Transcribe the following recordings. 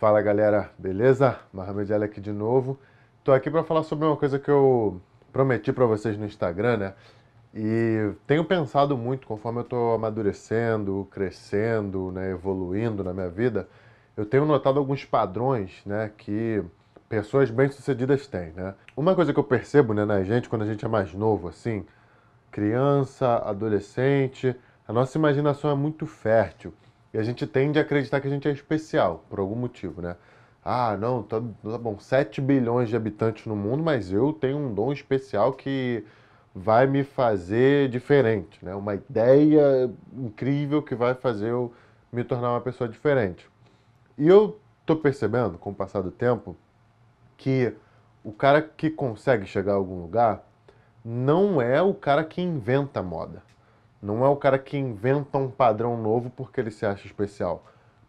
Fala galera, beleza? Mohamed Ali aqui de novo. Tô aqui para falar sobre uma coisa que eu prometi para vocês no Instagram, né? E tenho pensado muito conforme eu tô amadurecendo, crescendo, né, evoluindo na minha vida, eu tenho notado alguns padrões, né, que pessoas bem-sucedidas têm, né? Uma coisa que eu percebo, né, na gente quando a gente é mais novo assim, criança, adolescente, a nossa imaginação é muito fértil. E a gente tende a acreditar que a gente é especial, por algum motivo, né? Ah, não, tá, tá bom, 7 bilhões de habitantes no mundo, mas eu tenho um dom especial que vai me fazer diferente, né? Uma ideia incrível que vai fazer eu me tornar uma pessoa diferente. E eu tô percebendo, com o passar do tempo, que o cara que consegue chegar a algum lugar não é o cara que inventa moda. Não é o cara que inventa um padrão novo porque ele se acha especial.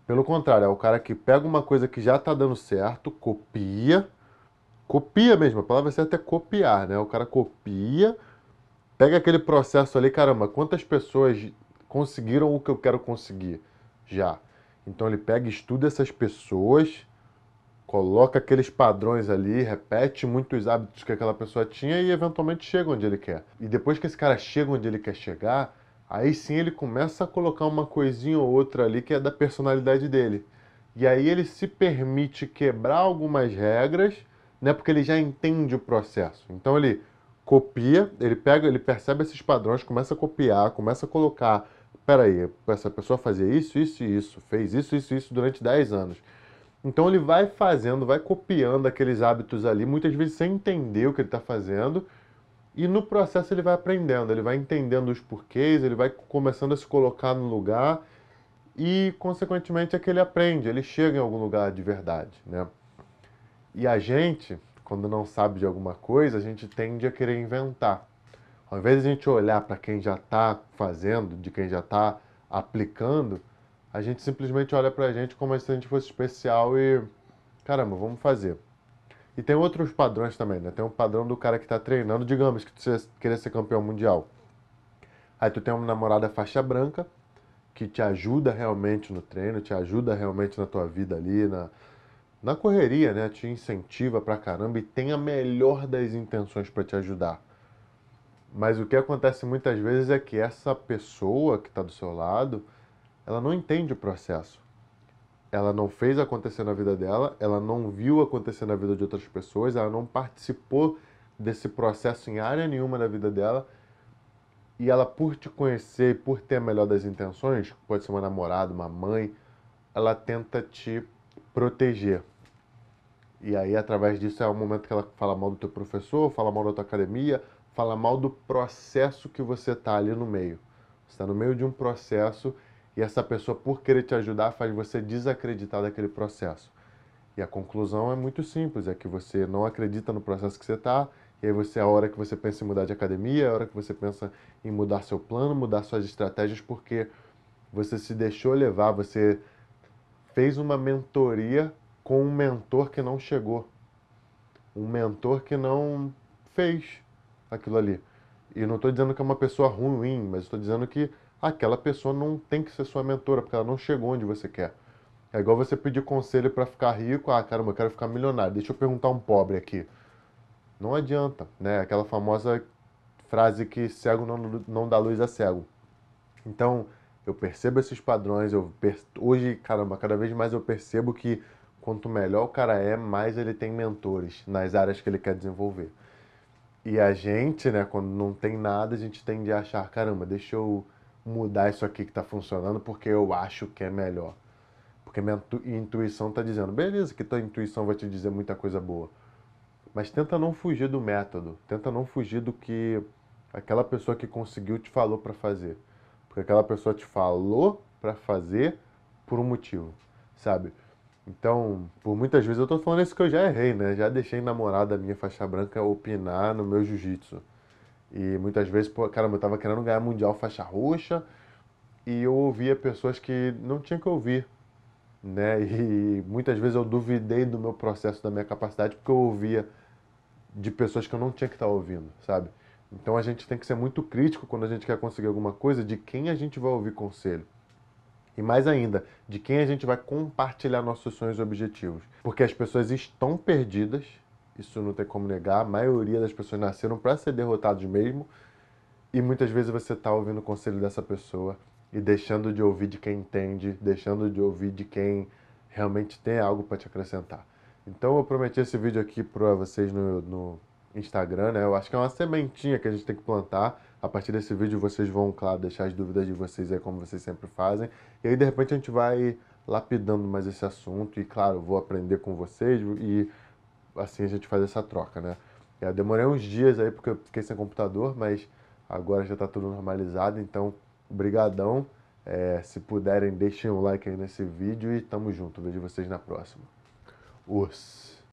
Pelo contrário, é o cara que pega uma coisa que já está dando certo, copia, copia mesmo, a palavra certa é copiar, né? O cara copia, pega aquele processo ali, caramba, quantas pessoas conseguiram o que eu quero conseguir já? Então ele pega, estuda essas pessoas, coloca aqueles padrões ali, repete muitos hábitos que aquela pessoa tinha e eventualmente chega onde ele quer. E depois que esse cara chega onde ele quer chegar, Aí sim ele começa a colocar uma coisinha ou outra ali que é da personalidade dele. E aí ele se permite quebrar algumas regras, né? Porque ele já entende o processo. Então ele copia, ele pega, ele percebe esses padrões, começa a copiar, começa a colocar. Peraí, essa pessoa fazia isso, isso e isso, fez isso, isso e isso durante 10 anos. Então ele vai fazendo, vai copiando aqueles hábitos ali, muitas vezes sem entender o que ele está fazendo e no processo ele vai aprendendo, ele vai entendendo os porquês, ele vai começando a se colocar no lugar e, consequentemente, é que ele aprende, ele chega em algum lugar de verdade, né? E a gente, quando não sabe de alguma coisa, a gente tende a querer inventar. Ao invés de a gente olhar para quem já está fazendo, de quem já está aplicando, a gente simplesmente olha para a gente como se a gente fosse especial e, caramba, vamos fazer. E tem outros padrões também, né? Tem um padrão do cara que está treinando, digamos que você queria ser campeão mundial. Aí tu tem uma namorada faixa branca que te ajuda realmente no treino, te ajuda realmente na tua vida ali, na, na correria, né? Te incentiva pra caramba e tem a melhor das intenções para te ajudar. Mas o que acontece muitas vezes é que essa pessoa que está do seu lado, ela não entende o processo ela não fez acontecer na vida dela, ela não viu acontecer na vida de outras pessoas, ela não participou desse processo em área nenhuma da vida dela. E ela, por te conhecer, por ter a melhor das intenções, pode ser uma namorada, uma mãe, ela tenta te proteger. E aí, através disso, é o momento que ela fala mal do teu professor, fala mal da tua academia, fala mal do processo que você está ali no meio. Você está no meio de um processo e essa pessoa, por querer te ajudar, faz você desacreditar daquele processo. E a conclusão é muito simples: é que você não acredita no processo que você está, e aí você, a hora que você pensa em mudar de academia, a hora que você pensa em mudar seu plano, mudar suas estratégias, porque você se deixou levar, você fez uma mentoria com um mentor que não chegou, um mentor que não fez aquilo ali. E não estou dizendo que é uma pessoa ruim, mas estou dizendo que aquela pessoa não tem que ser sua mentora, porque ela não chegou onde você quer. É igual você pedir conselho para ficar rico, ah, caramba, eu quero ficar milionário, deixa eu perguntar um pobre aqui. Não adianta, né? Aquela famosa frase que cego não, não dá luz a cego. Então, eu percebo esses padrões, eu per... hoje, caramba, cada vez mais eu percebo que quanto melhor o cara é, mais ele tem mentores nas áreas que ele quer desenvolver. E a gente, né, quando não tem nada, a gente tende a achar, caramba, deixa eu mudar isso aqui que está funcionando porque eu acho que é melhor. Porque minha intuição está dizendo, beleza, que tua intuição vai te dizer muita coisa boa. Mas tenta não fugir do método, tenta não fugir do que aquela pessoa que conseguiu te falou para fazer. Porque aquela pessoa te falou para fazer por um motivo, sabe? Então, por muitas vezes eu estou falando isso que eu já errei, né? Já deixei namorada minha faixa branca opinar no meu jiu-jitsu. E muitas vezes, pô, caramba, eu estava querendo ganhar mundial faixa roxa e eu ouvia pessoas que não tinha que ouvir, né? E muitas vezes eu duvidei do meu processo, da minha capacidade, porque eu ouvia de pessoas que eu não tinha que estar tá ouvindo, sabe? Então a gente tem que ser muito crítico quando a gente quer conseguir alguma coisa de quem a gente vai ouvir conselho. E mais ainda, de quem a gente vai compartilhar nossos sonhos e objetivos. Porque as pessoas estão perdidas isso não tem como negar. A maioria das pessoas nasceram para ser derrotados mesmo. E muitas vezes você está ouvindo o conselho dessa pessoa e deixando de ouvir de quem entende, deixando de ouvir de quem realmente tem algo para te acrescentar. Então eu prometi esse vídeo aqui para vocês no, no, Instagram, né? Eu acho que é uma sementinha que a gente tem que plantar. A partir desse vídeo vocês vão, claro, deixar as dúvidas de vocês aí como vocês sempre fazem. E aí de repente a gente vai lapidando mais esse assunto e claro, vou aprender com vocês e assim a gente faz essa troca, né? Eu demorei uns dias aí porque eu fiquei sem computador, mas agora já está tudo normalizado, então brigadão. É, se puderem, deixem um like aí nesse vídeo e tamo junto. Vejo vocês na próxima. Urso.